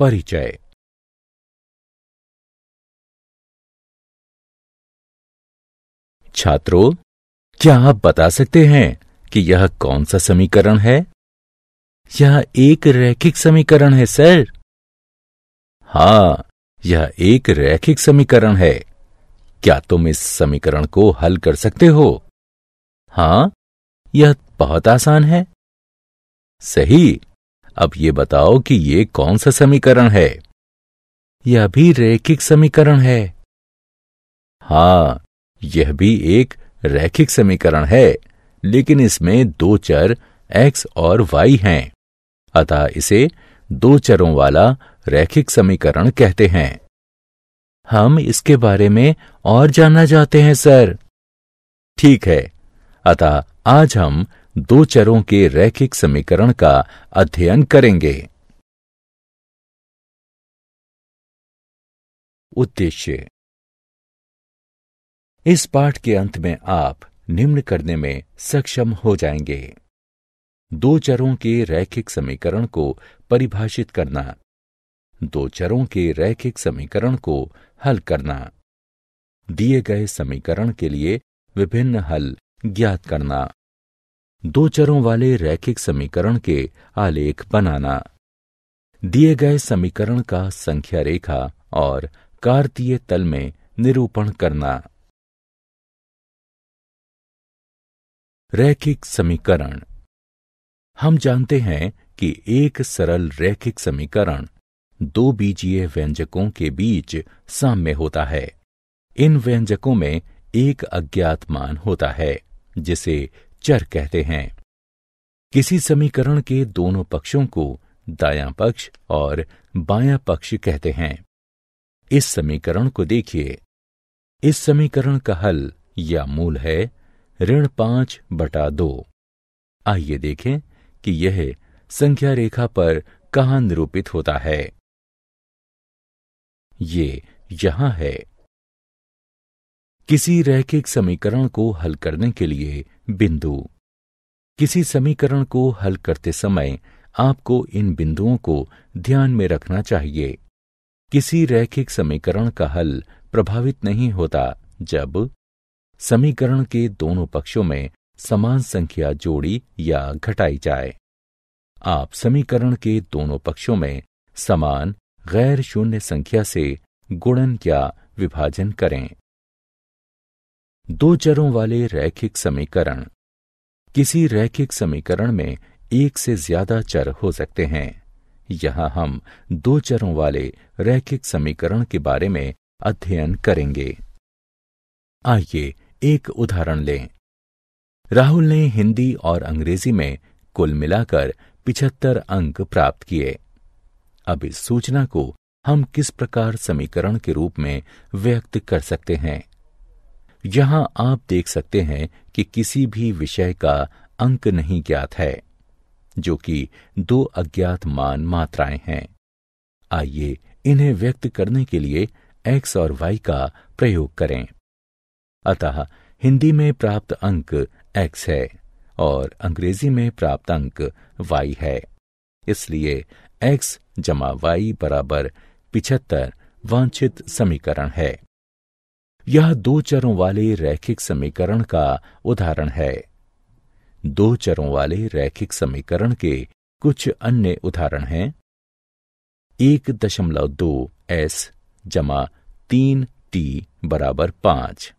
परिचय छात्रों क्या आप बता सकते हैं कि यह कौन सा समीकरण है यह एक रैखिक समीकरण है सर हां यह एक रैखिक समीकरण है क्या तुम इस समीकरण को हल कर सकते हो हाँ यह बहुत आसान है सही अब ये बताओ कि ये कौन सा समीकरण है यह भी रैखिक समीकरण है हाँ यह भी एक रैखिक समीकरण है लेकिन इसमें दो चर x और y हैं अतः इसे दो चरों वाला रैखिक समीकरण कहते हैं हम इसके बारे में और जानना चाहते हैं सर ठीक है अतः आज हम दो चरों के रैखिक समीकरण का अध्ययन करेंगे उद्देश्य इस पाठ के अंत में आप निम्न करने में सक्षम हो जाएंगे दो चरों के रैखिक समीकरण को परिभाषित करना दो चरों के रैखिक समीकरण को हल करना दिए गए समीकरण के लिए विभिन्न हल ज्ञात करना दो चरों वाले रैखिक समीकरण के आलेख बनाना दिए गए समीकरण का संख्या रेखा और कार्तीय तल में निरूपण करना रैखिक समीकरण हम जानते हैं कि एक सरल रैखिक समीकरण दो बीजीय व्यंजकों के बीच साम्य होता है इन व्यंजकों में एक अज्ञात मान होता है जिसे चर कहते हैं किसी समीकरण के दोनों पक्षों को दायां पक्ष और बायां पक्ष कहते हैं इस समीकरण को देखिए इस समीकरण का हल या मूल है ऋण पांच बटा दो आइए देखें कि यह संख्या रेखा पर कहा निरूपित होता है ये यहां है किसी रैखिक समीकरण को हल करने के लिए बिंदु किसी समीकरण को हल करते समय आपको इन बिंदुओं को ध्यान में रखना चाहिए किसी रैखिक समीकरण का हल प्रभावित नहीं होता जब समीकरण के दोनों पक्षों में समान संख्या जोड़ी या घटाई जाए आप समीकरण के दोनों पक्षों में समान गैर शून्य संख्या से गुणन या विभाजन करें दो चरों वाले रैखिक समीकरण किसी रैखिक समीकरण में एक से ज्यादा चर हो सकते हैं यहां हम दो चरों वाले रैखिक समीकरण के बारे में अध्ययन करेंगे आइए एक उदाहरण लें राहुल ने हिंदी और अंग्रेजी में कुल मिलाकर पिछहत्तर अंक प्राप्त किए अब इस सूचना को हम किस प्रकार समीकरण के रूप में व्यक्त कर सकते हैं यहां आप देख सकते हैं कि किसी भी विषय का अंक नहीं ज्ञात है जो कि दो अज्ञात मान मात्राएं हैं आइए इन्हें व्यक्त करने के लिए एक्स और वाई का प्रयोग करें अतः हिंदी में प्राप्त अंक एक्स है और अंग्रेजी में प्राप्त अंक वाई है इसलिए एक्स जमा वाई बराबर पिछहत्तर वांछित समीकरण है यह दो चरों वाले रैखिक समीकरण का उदाहरण है दो चरों वाले रैखिक समीकरण के कुछ अन्य उदाहरण हैं एक दशमलव दो एस जमा तीन टी बराबर पांच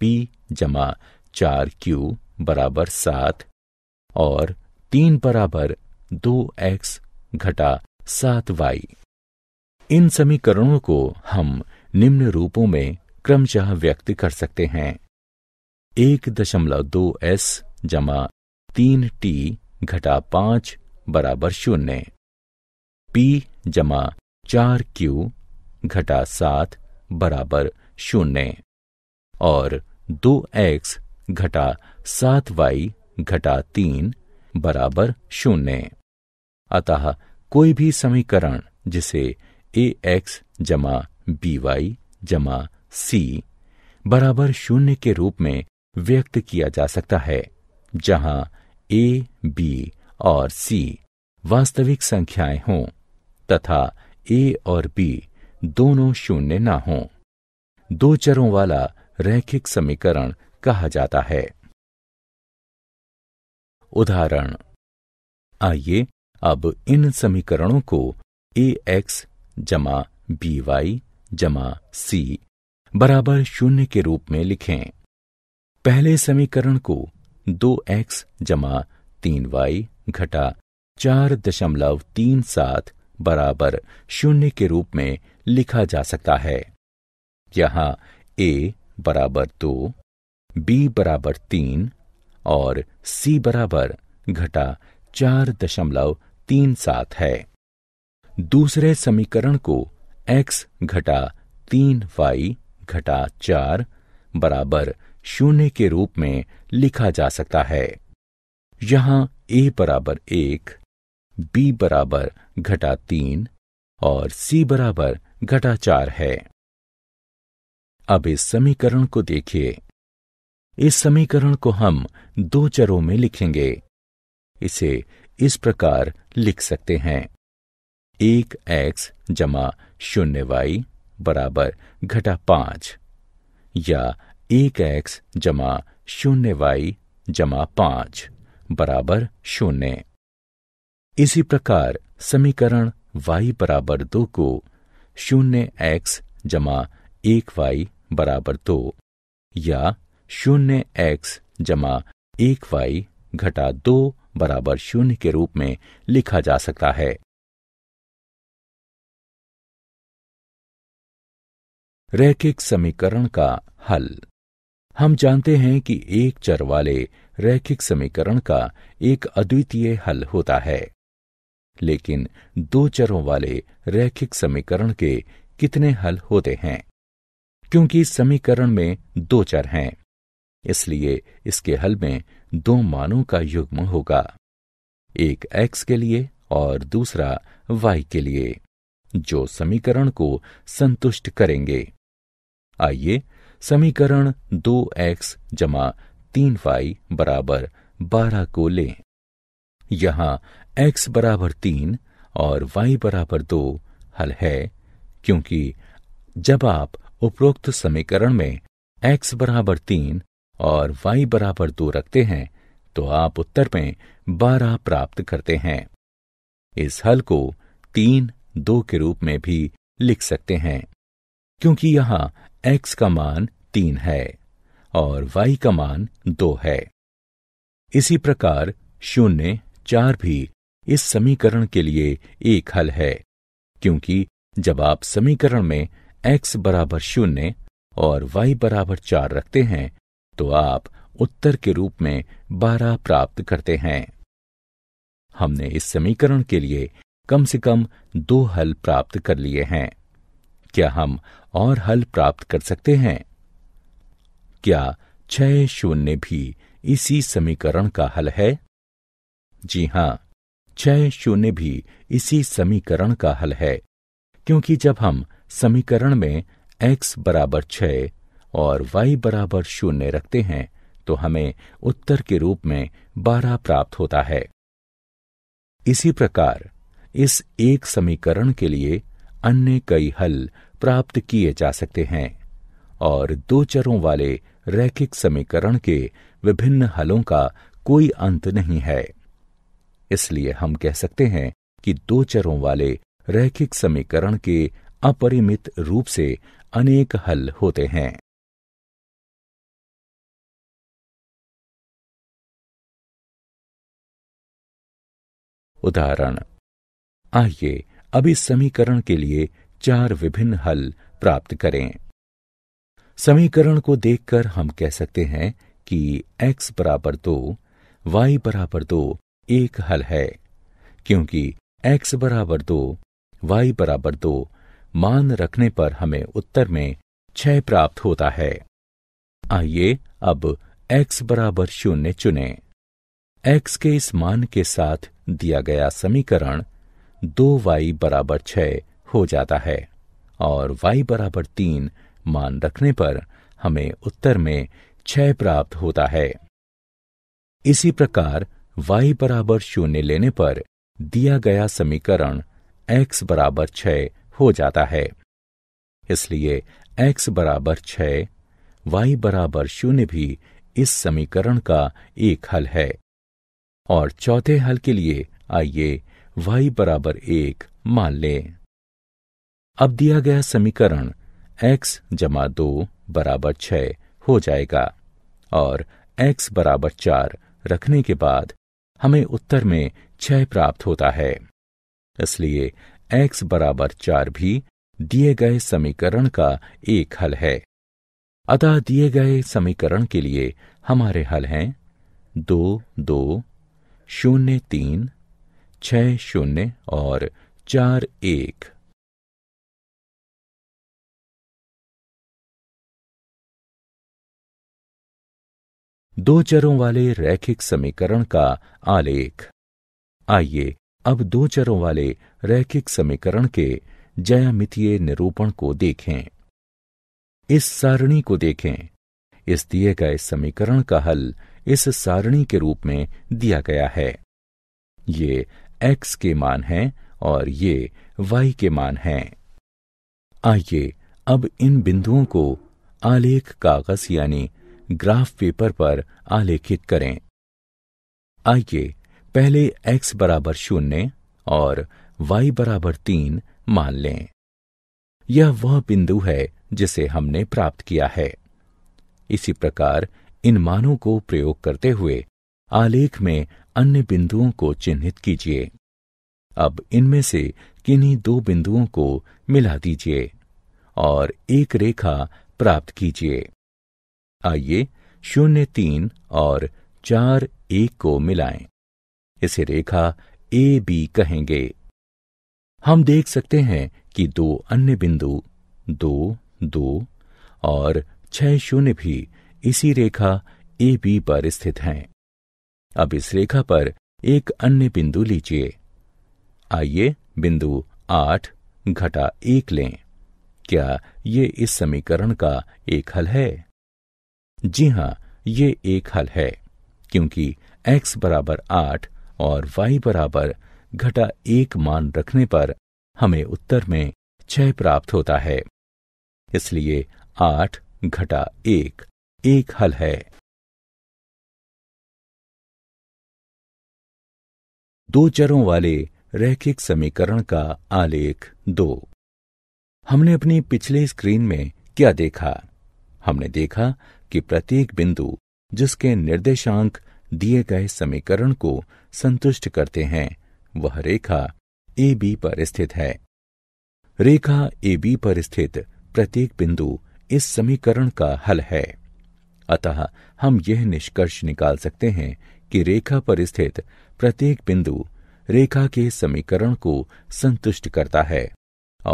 पी जमा चार क्यू बराबर सात और तीन बराबर दो एक्स घटा सात वाई इन समीकरणों को हम निम्न रूपों में क्रमशः व्यक्त कर सकते हैं एक दशमलव दो एस जमा तीन टी घटा पांच बराबर शून्य पी जमा चार क्यू घटा सात बराबर शून्य और दो एक्स घटा सात वाई घटा तीन बराबर शून्य अतः कोई भी समीकरण जिसे ए एक्स जमा बी वाई जमा सी बराबर शून्य के रूप में व्यक्त किया जा सकता है जहां ए बी और सी वास्तविक संख्याएं हों तथा ए और बी दोनों शून्य ना हों दो चरों वाला रैखिक समीकरण कहा जाता है उदाहरण आइए अब इन समीकरणों को ए एक्स जमा बी वाई जमा सी बराबर शून्य के रूप में लिखें पहले समीकरण को दो एक्स जमा तीन वाई घटा चार दशमलव तीन सात बराबर शून्य के रूप में लिखा जा सकता है यहां ए बराबर दो बी बराबर तीन और सी बराबर घटा चार दशमलव तीन सात है दूसरे समीकरण को x घटा तीन वाई घटा चार बराबर शून्य के रूप में लिखा जा सकता है यहां ए बराबर एक बी बराबर घटा तीन और सी बराबर घटा चार है अब इस समीकरण को देखिए इस समीकरण को हम दो चरों में लिखेंगे इसे इस प्रकार लिख सकते हैं एक एक्स जमा शून्य वाई बराबर घटा पांच या एक एक्स जमा शून्य वाई जमा पांच बराबर शून्य इसी प्रकार समीकरण y बराबर दो को शून्य एक्स जमा एक वाई बराबर दो या शून्य एक्स जमा एक वाई घटा दो बराबर शून्य के रूप में लिखा जा सकता है रैखिक समीकरण का हल हम जानते हैं कि एक चर वाले रैखिक समीकरण का एक अद्वितीय हल होता है लेकिन दो चरों वाले रैखिक समीकरण के कितने हल होते हैं क्योंकि समीकरण में दो चर हैं इसलिए इसके हल में दो मानों का युग्म होगा एक x के लिए और दूसरा y के लिए जो समीकरण को संतुष्ट करेंगे आइए समीकरण दो एक्स जमा तीन वाई बराबर बारह को लें यहां x बराबर तीन और y बराबर दो हल है क्योंकि जब आप उपरोक्त समीकरण में x बराबर तीन और y बराबर दो रखते हैं तो आप उत्तर में बारह प्राप्त करते हैं इस हल को तीन दो के रूप में भी लिख सकते हैं क्योंकि यहां एक्स का मान तीन है और वाई का मान दो है इसी प्रकार शून्य चार भी इस समीकरण के लिए एक हल है क्योंकि जब आप समीकरण में x बराबर शून्य और y बराबर चार रखते हैं तो आप उत्तर के रूप में बारह प्राप्त करते हैं हमने इस समीकरण के लिए कम से कम दो हल प्राप्त कर लिए हैं क्या हम और हल प्राप्त कर सकते हैं क्या छह शून्य भी इसी समीकरण का हल है जी हां छह शून्य भी इसी समीकरण का हल है क्योंकि जब हम समीकरण में x बराबर छ और y बराबर शून्य रखते हैं तो हमें उत्तर के रूप में बारह प्राप्त होता है इसी प्रकार इस एक समीकरण के लिए अन्य कई हल प्राप्त किए जा सकते हैं और दो चरों वाले रैखिक समीकरण के विभिन्न हलों का कोई अंत नहीं है इसलिए हम कह सकते हैं कि दो चरों वाले रैखिक समीकरण के अपरिमित रूप से अनेक हल होते हैं उदाहरण आइए अब इस समीकरण के लिए चार विभिन्न हल प्राप्त करें समीकरण को देखकर हम कह सकते हैं कि x बराबर दो y बराबर दो एक हल है क्योंकि x बराबर दो y बराबर दो मान रखने पर हमें उत्तर में छह प्राप्त होता है आइए अब x बराबर शून्य चुने x के इस मान के साथ दिया गया समीकरण दो वाई बराबर छः हो जाता है और वाई बराबर तीन मान रखने पर हमें उत्तर में छः प्राप्त होता है इसी प्रकार y बराबर शून्य लेने पर दिया गया समीकरण x बराबर छ हो जाता है इसलिए x बराबर छ y बराबर शून्य भी इस समीकरण का एक हल है और चौथे हल के लिए आइए y बराबर एक मान लें अब दिया गया समीकरण x जमा दो बराबर छ हो जाएगा और x बराबर चार रखने के बाद हमें उत्तर में छह प्राप्त होता है इसलिए x बराबर चार भी दिए गए समीकरण का एक हल है अतः दिए गए समीकरण के लिए हमारे हल हैं दो दो शून्य तीन छः शून्य और चार एक दो चरों वाले रैखिक समीकरण का आलेख आइए अब दो चरों वाले रैखिक समीकरण के जयामितीय निरूपण को देखें इस सारणी को देखें इस दिए गए समीकरण का हल इस सारणी के रूप में दिया गया है ये एक्स के मान हैं और ये वाई के मान हैं आइए अब इन बिंदुओं को आलेख कागज यानी ग्राफ पेपर पर आलेखित करें आइए पहले x बराबर शून्य और y बराबर तीन मान लें यह वह बिंदु है जिसे हमने प्राप्त किया है इसी प्रकार इन मानों को प्रयोग करते हुए आलेख में अन्य बिंदुओं को चिन्हित कीजिए अब इनमें से किन्हीं दो बिंदुओं को मिला दीजिए और एक रेखा प्राप्त कीजिए आइए शून्य तीन और चार एक को मिलाएं। इसे रेखा ए बी कहेंगे हम देख सकते हैं कि दो अन्य बिंदु दो दो और छह शून्य भी इसी रेखा ए बी पर स्थित हैं अब इस रेखा पर एक अन्य बिंदु लीजिए आइए बिंदु आठ घटा एक लें क्या ये इस समीकरण का एक हल है जी हाँ ये एक हल है क्योंकि x बराबर आठ और y बराबर घटा एक मान रखने पर हमें उत्तर में छह प्राप्त होता है इसलिए आठ घटा एक एक हल है दो चरों वाले रैखिक समीकरण का आलेख दो हमने अपनी पिछले स्क्रीन में क्या देखा हमने देखा कि प्रत्येक बिंदु जिसके निर्देशांक दिए गए समीकरण को संतुष्ट करते हैं वह रेखा ए बी पर स्थित है रेखा ए बी पर स्थित प्रत्येक बिंदु इस समीकरण का हल है अतः हम यह निष्कर्ष निकाल सकते हैं कि रेखा पर स्थित प्रत्येक बिंदु रेखा के समीकरण को संतुष्ट करता है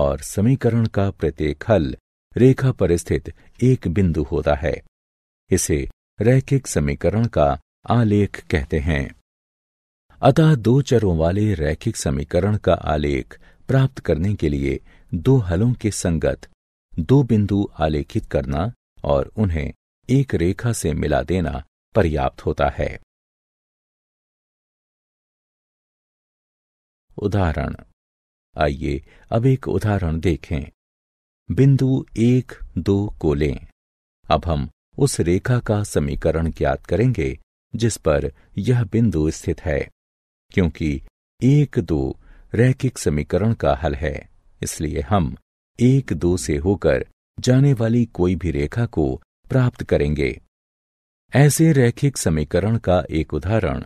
और समीकरण का प्रत्येक हल रेखा पर स्थित एक बिंदु होता है इसे रैखिक समीकरण का आलेख कहते हैं अतः दो चरों वाले रैखिक समीकरण का आलेख प्राप्त करने के लिए दो हलों के संगत दो बिंदु आलेखित करना और उन्हें एक रेखा से मिला देना पर्याप्त होता है उदाहरण आइए अब एक उदाहरण देखें बिंदु एक दो को लें अब हम उस रेखा का समीकरण ज्ञात करेंगे जिस पर यह बिंदु स्थित है क्योंकि एक दो रैखिक समीकरण का हल है इसलिए हम एक दो से होकर जाने वाली कोई भी रेखा को प्राप्त करेंगे ऐसे रैखिक समीकरण का एक उदाहरण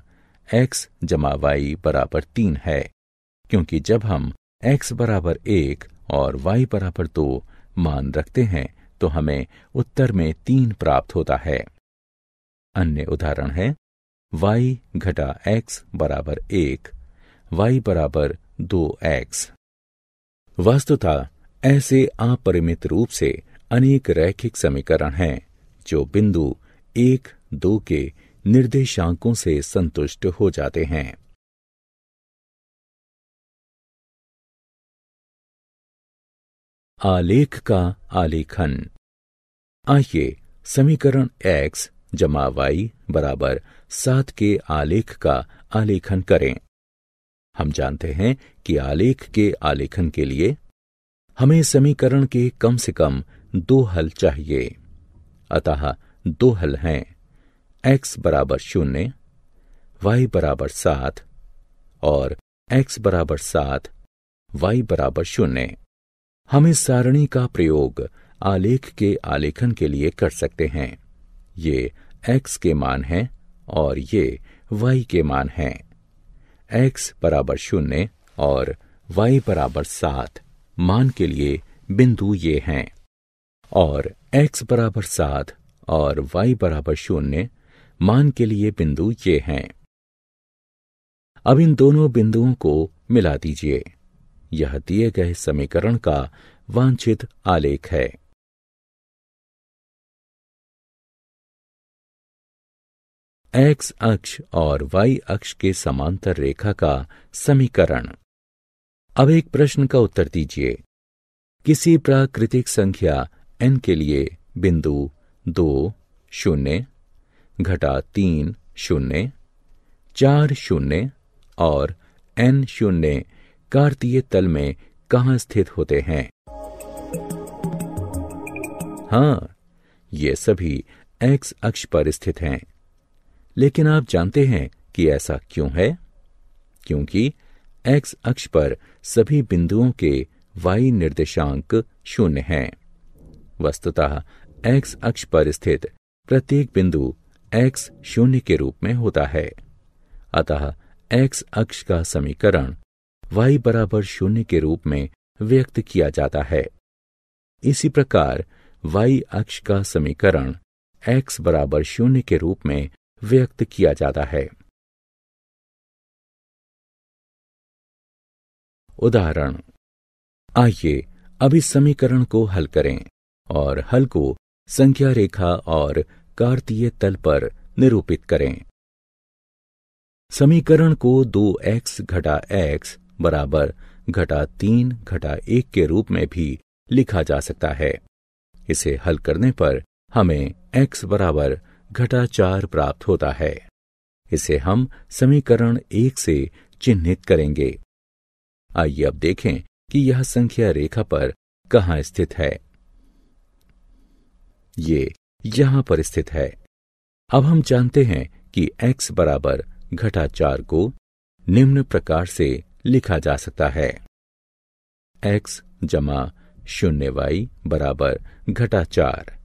एक्स जमा वाई बराबर तीन है क्योंकि जब हम x बराबर एक और y बराबर दो मान रखते हैं तो हमें उत्तर में तीन प्राप्त होता है अन्य उदाहरण है y घटा एक्स बराबर एक y बराबर दो एक्स वास्तुतः ऐसे अपरिमित रूप से अनेक रैखिक समीकरण हैं जो बिंदु एक दो के निर्देशांकों से संतुष्ट हो जाते हैं आलेख का आलेखन आइए समीकरण x जमा वाई बराबर सात के आलेख का आलेखन करें हम जानते हैं कि आलेख के आलेखन के लिए हमें समीकरण के कम से कम दो हल चाहिए अतः दो हल हैं x बराबर शून्य y बराबर सात और x बराबर सात y बराबर शून्य हम इस सारणी का प्रयोग आलेख के आलेखन के लिए कर सकते हैं ये x के मान हैं और ये y के मान हैं x बराबर शून्य और y बराबर सात मान के लिए बिंदु ये हैं और x बराबर सात और y बराबर शून्य मान के लिए बिंदु ये हैं अब इन दोनों बिंदुओं को मिला दीजिए यह दिए गए समीकरण का वांछित आलेख है एक्स अक्ष और वाई अक्ष के समांतर रेखा का समीकरण अब एक प्रश्न का उत्तर दीजिए किसी प्राकृतिक संख्या एन के लिए बिंदु दो शून्य घटा तीन शून्य चार शून्य और एन शून्य कार्तीय तल में कहा स्थित होते हैं हाँ ये सभी एक्स अक्ष पर स्थित हैं लेकिन आप जानते हैं कि ऐसा क्यों है क्योंकि एक्स अक्ष पर सभी बिंदुओं के वाई निर्देशांक शून्य हैं वस्तुतः एक्स अक्ष पर स्थित प्रत्येक बिंदु एक्स शून्य के रूप में होता है अतः एक्स अक्ष का समीकरण वाई बराबर शून्य के रूप में व्यक्त किया जाता है इसी प्रकार वाई अक्ष का समीकरण एक्स बराबर शून्य के रूप में व्यक्त किया जाता है उदाहरण आइए अब इस समीकरण को हल करें और हल को संख्या रेखा और कार्तीय तल पर निरूपित करें समीकरण को दो एक्स घटा एक्स बराबर घटा तीन घटा एक के रूप में भी लिखा जा सकता है इसे हल करने पर हमें x बराबर घटा चार प्राप्त होता है इसे हम समीकरण एक से चिन्हित करेंगे आइए अब देखें कि यह संख्या रेखा पर कहा स्थित है ये यहां पर स्थित है अब हम जानते हैं कि x बराबर घटा चार को निम्न प्रकार से लिखा जा सकता है एक्स जमा शून्य वाई बराबर घटा चार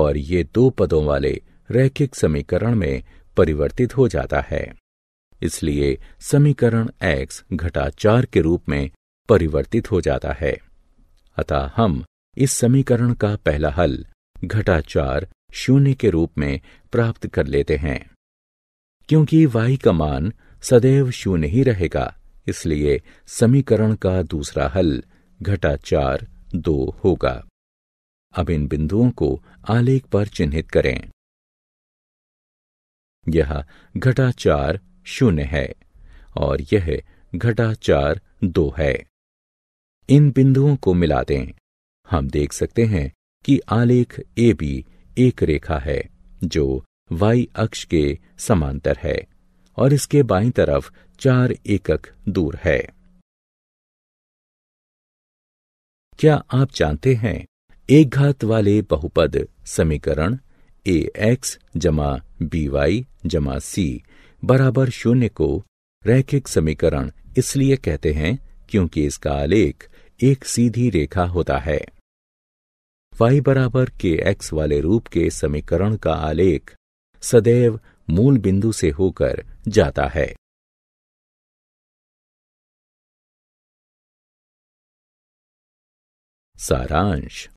और ये दो पदों वाले रैखिक समीकरण में परिवर्तित हो जाता है इसलिए समीकरण x घटा चार के रूप में परिवर्तित हो जाता है अतः हम इस समीकरण का पहला हल घटा चार शून्य के रूप में प्राप्त कर लेते हैं क्योंकि y का मान सदैव शून्य ही रहेगा इसलिए समीकरण का दूसरा हल घटा चार दो होगा अब इन बिंदुओं को आलेख पर चिन्हित करें यह घटा चार शून्य है और यह घटा चार दो है इन बिंदुओं को मिला दें हम देख सकते हैं कि आलेख ए बी एक रेखा है जो y अक्ष के समांतर है और इसके बाई तरफ चार एकक दूर है क्या आप जानते हैं एक घात वाले बहुपद समीकरण ए एक्स जमा बी वाई जमा सी बराबर शून्य को रैखिक समीकरण इसलिए कहते हैं क्योंकि इसका आलेख एक सीधी रेखा होता है y बराबर के एक्स वाले रूप के समीकरण का आलेख सदैव मूल बिंदु से होकर जाता है सारांश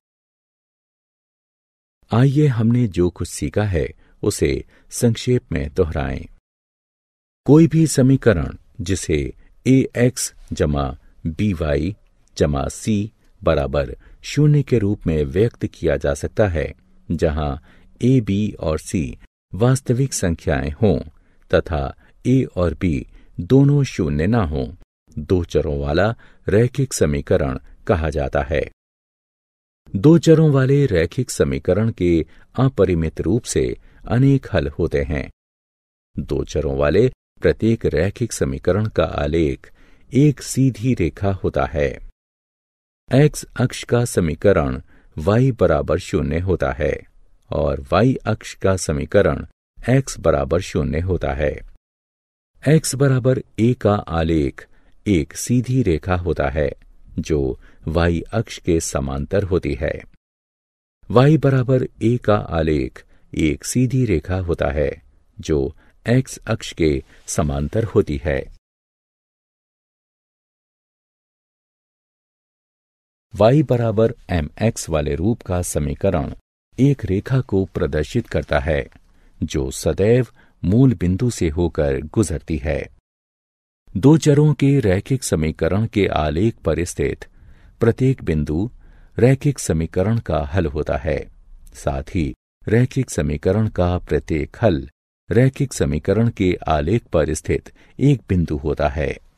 आइए हमने जो कुछ सीखा है उसे संक्षेप में दोहराएं। कोई भी समीकरण जिसे ए एक्स जमा बी वाई जमा सी बराबर शून्य के रूप में व्यक्त किया जा सकता है जहां ए बी और सी वास्तविक संख्याएं हों तथा ए और बी दोनों शून्य न हों दो चरों वाला रैखिक समीकरण कहा जाता है दो चरों वाले रैखिक समीकरण के अपरिमित रूप से अनेक हल होते हैं दो चरों वाले प्रत्येक रैखिक समीकरण का आलेख एक सीधी रेखा होता है एक्स अक्ष का समीकरण y बराबर शून्य होता है और y अक्ष का समीकरण x बराबर शून्य होता है x बराबर a का आलेख एक सीधी रेखा होता है जो y अक्ष के समांतर होती है y बराबर a का आलेख एक सीधी रेखा होता है जो x अक्ष के समांतर होती है y बराबर एम एक्स वाले रूप का समीकरण एक रेखा को प्रदर्शित करता है जो सदैव मूल बिंदु से होकर गुजरती है दो चरों के रैखिक समीकरण के आलेख पर स्थित प्रत्येक बिंदु रैखिक समीकरण का हल होता है साथ ही रैखिक समीकरण का प्रत्येक हल रैखिक समीकरण के आलेख पर स्थित एक बिंदु होता है